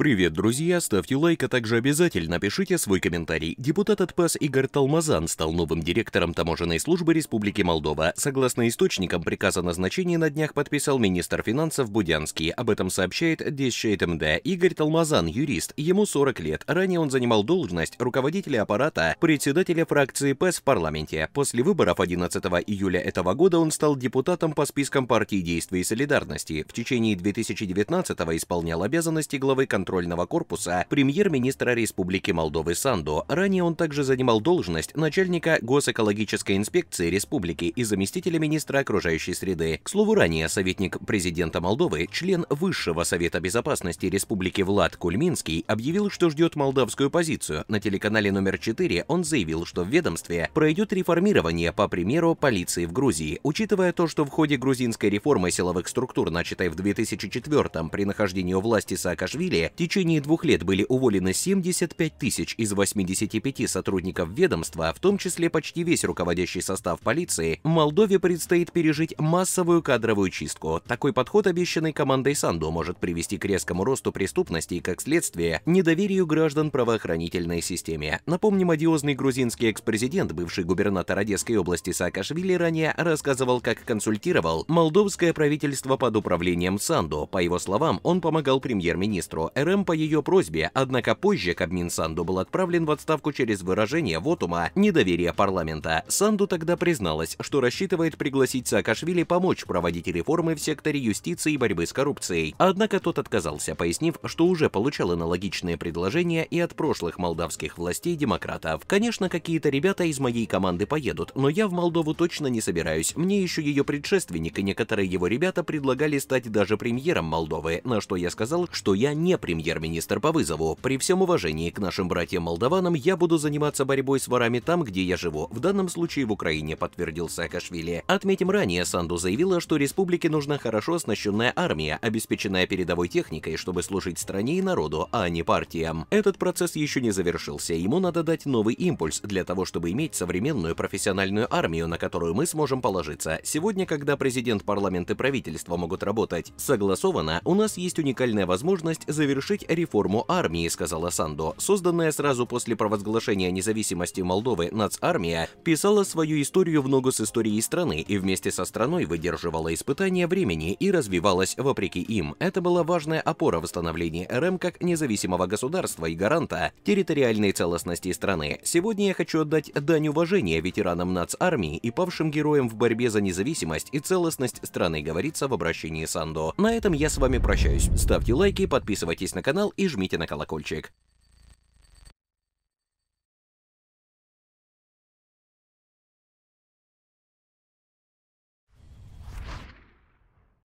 Привет, друзья! Ставьте лайк, а также обязательно пишите свой комментарий. Депутат от ПАС Игорь Талмазан стал новым директором таможенной службы Республики Молдова. Согласно источникам, приказ о назначении на днях подписал министр финансов Будянский. Об этом сообщает Дещейт МД. Игорь Талмазан – юрист, ему 40 лет. Ранее он занимал должность руководителя аппарата, председателя фракции ПАС в парламенте. После выборов 11 июля этого года он стал депутатом по спискам партии действий и солидарности. В течение 2019 исполнял обязанности главы контроля контрольного корпуса премьер-министра Республики Молдовы Сандо. Ранее он также занимал должность начальника Госэкологической инспекции республики и заместителя министра окружающей среды. К слову, ранее советник президента Молдовы, член Высшего Совета Безопасности Республики Влад Кульминский, объявил, что ждет молдавскую позицию. На телеканале номер 4 он заявил, что в ведомстве пройдет реформирование по примеру полиции в Грузии, учитывая то, что в ходе грузинской реформы силовых структур, начатой в 2004 при нахождении у власти Саакашвили, течение двух лет были уволены 75 тысяч из 85 сотрудников ведомства, в том числе почти весь руководящий состав полиции, Молдове предстоит пережить массовую кадровую чистку. Такой подход, обещанный командой Санду, может привести к резкому росту преступности и, как следствие, недоверию граждан правоохранительной системе. Напомним, одиозный грузинский экс-президент, бывший губернатор Одесской области Саакашвили ранее рассказывал, как консультировал молдовское правительство под управлением Санду. По его словам, он помогал премьер-министру КРМ по ее просьбе, однако позже Кабмин Санду был отправлен в отставку через выражение вотума недоверия парламента. Санду тогда призналась, что рассчитывает пригласить Саакашвили помочь проводить реформы в секторе юстиции и борьбы с коррупцией. Однако тот отказался, пояснив, что уже получал аналогичные предложения и от прошлых молдавских властей демократов. Конечно, какие-то ребята из моей команды поедут, но я в Молдову точно не собираюсь. Мне еще ее предшественник и некоторые его ребята предлагали стать даже премьером Молдовы, на что я сказал, что я не премьер премьер-министр по вызову. При всем уважении к нашим братьям-молдаванам я буду заниматься борьбой с ворами там, где я живу. В данном случае в Украине, подтвердил Саакашвили. Отметим ранее, Санду заявила, что республике нужна хорошо оснащенная армия, обеспеченная передовой техникой, чтобы служить стране и народу, а не партиям. Этот процесс еще не завершился, ему надо дать новый импульс для того, чтобы иметь современную профессиональную армию, на которую мы сможем положиться. Сегодня, когда президент, парламент и правительство могут работать согласованно, у нас есть уникальная возможность завершить завершить реформу армии, сказала Сандо. Созданная сразу после провозглашения независимости Молдовы нацармия писала свою историю в ногу с историей страны и вместе со страной выдерживала испытания времени и развивалась вопреки им. Это была важная опора восстановления РМ как независимого государства и гаранта территориальной целостности страны. Сегодня я хочу отдать дань уважения ветеранам нацармии и павшим героям в борьбе за независимость и целостность страны, говорится в обращении Сандо. На этом я с вами прощаюсь. Ставьте лайки, подписывайтесь подписывайтесь на канал и жмите на колокольчик.